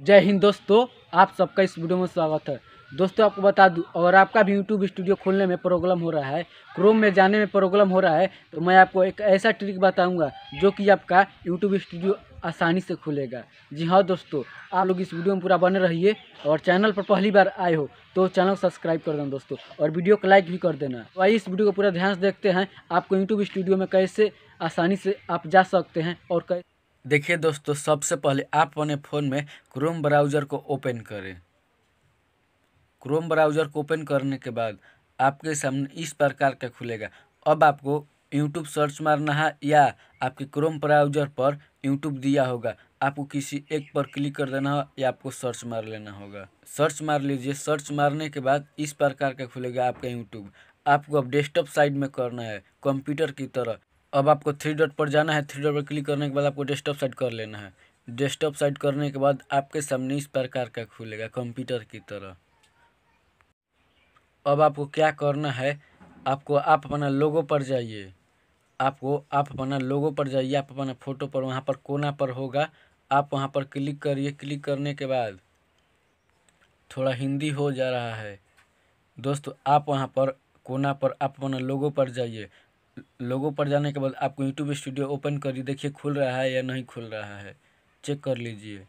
जय हिंद दोस्तों आप सबका इस वीडियो में स्वागत है दोस्तों आपको बता दूं अगर आपका भी यूट्यूब स्टूडियो खोलने में प्रॉब्लम हो रहा है क्रोम में जाने में प्रॉब्लम हो रहा है तो मैं आपको एक ऐसा ट्रिक बताऊंगा जो कि आपका यूट्यूब स्टूडियो आसानी से खुलेगा जी हाँ दोस्तों आप लोग इस वीडियो में पूरा बने रहिए और चैनल पर पहली बार आए हो तो चैनल को सब्सक्राइब कर देना दोस्तों और वीडियो को लाइक भी कर देना तो आइए इस वीडियो को पूरा ध्यान से देखते हैं आपको यूट्यूब स्टूडियो में कैसे आसानी से आप जा सकते हैं और कैसे देखिए दोस्तों सबसे पहले आप अपने फ़ोन में क्रोम ब्राउज़र को ओपन करें क्रोम ब्राउज़र को ओपन करने के बाद आपके सामने इस प्रकार का खुलेगा अब आपको यूट्यूब सर्च मारना है या आपके क्रोम ब्राउज़र पर यूट्यूब दिया होगा आपको किसी एक पर क्लिक कर देना हो या आपको सर्च मार लेना होगा सर्च मार लीजिए सर्च मारने के बाद इस प्रकार का खुलेगा आपका यूट्यूब आपको अब डेस्कटॉप साइड में करना है कंप्यूटर की तरह अब आपको थ्री डॉट पर जाना है थ्री डॉट पर क्लिक करने के बाद आपको डेस्कटॉप सेट कर लेना है डेस्कटॉप सेट करने के बाद आपके सामने इस प्रकार का खुलेगा कंप्यूटर की तरह अब आपको क्या करना है आपको आप अपना लोगो पर जाइए आपको आप अपना लोगो पर जाइए आप अपना फ़ोटो पर वहाँ पर कोना पर होगा आप वहाँ पर क्लिक करिए क्लिक करने के बाद थोड़ा हिंदी हो जा रहा है दोस्तों आप वहाँ पर कोना पर आप अपना लोगो पर जाइए लोगों पर जाने के बाद आपको यूट्यूब स्टूडियो ओपन करिए देखिए खुल रहा है या नहीं खुल रहा है चेक कर लीजिए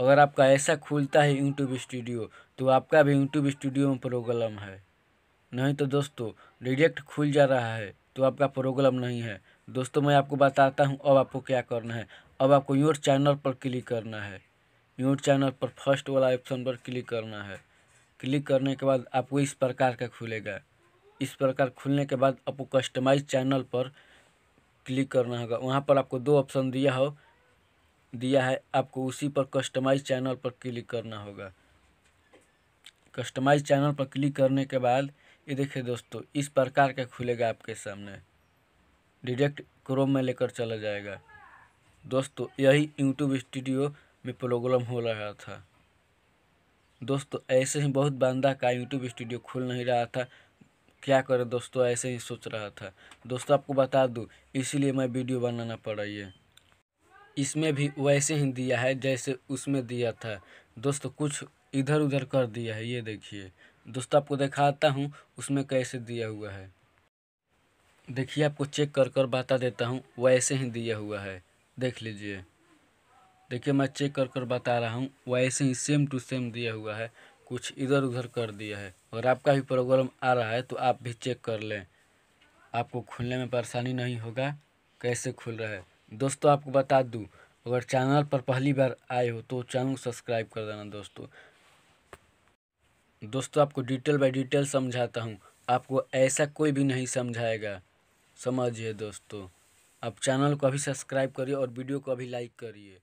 अगर आपका ऐसा खुलता है यूट्यूब स्टूडियो तो आपका भी यूट्यूब स्टूडियो में प्रोग्राम है नहीं तो दोस्तों डिडेक्ट खुल जा रहा है तो आपका प्रोग्राम नहीं है दोस्तों मैं आपको बताता हूँ अब आपको क्या करना है अब आपको योर चैनल पर क्लिक करना है यूट चैनल पर फर्स्ट वाला ऑप्शन पर क्लिक करना है क्लिक करने के बाद आपको इस प्रकार का खुलेगा इस प्रकार खुलने के बाद आपको कस्टमाइज चैनल पर क्लिक करना होगा वहाँ पर आपको दो ऑप्शन दिया हो दिया है आपको उसी पर कस्टमाइज चैनल पर क्लिक करना होगा कस्टमाइज चैनल पर क्लिक करने के बाद ये देखिए दोस्तों इस प्रकार का खुलेगा आपके सामने डायरेक्ट क्रोम में लेकर चला जाएगा दोस्तों यही यूट्यूब स्टूडियो में प्रॉब्लम हो रहा था दोस्तों ऐसे ही बहुत बंदा का यूट्यूब स्टूडियो खुल नहीं रहा था क्या करें दोस्तों ऐसे ही सोच रहा था दोस्तों आपको बता दूँ इसीलिए मैं वीडियो बनाना पड़ा ये इसमें भी वैसे ही दिया है जैसे उसमें दिया था दोस्तों कुछ इधर उधर कर दिया है ये देखिए दोस्तों आपको दिखाता हूँ उसमें कैसे दिया हुआ है देखिए आपको चेक कर कर बता देता हूँ वैसे ही दिया हुआ है देख लीजिए देखिए मैं चेक कर कर बता रहा हूँ वैसे ही सेम टू सेम दिया हुआ है कुछ इधर उधर कर दिया है अगर आपका भी प्रॉब्लम आ रहा है तो आप भी चेक कर लें आपको खुलने में परेशानी नहीं होगा कैसे खुल रहा है दोस्तों आपको बता दूँ अगर चैनल पर पहली बार आए हो तो चैनल सब्सक्राइब कर देना दोस्तों दोस्तों आपको डिटेल बाय डिटेल समझाता हूँ आपको ऐसा कोई भी नहीं समझाएगा समझिए दोस्तों आप चैनल को अभी सब्सक्राइब करिए और वीडियो को अभी लाइक करिए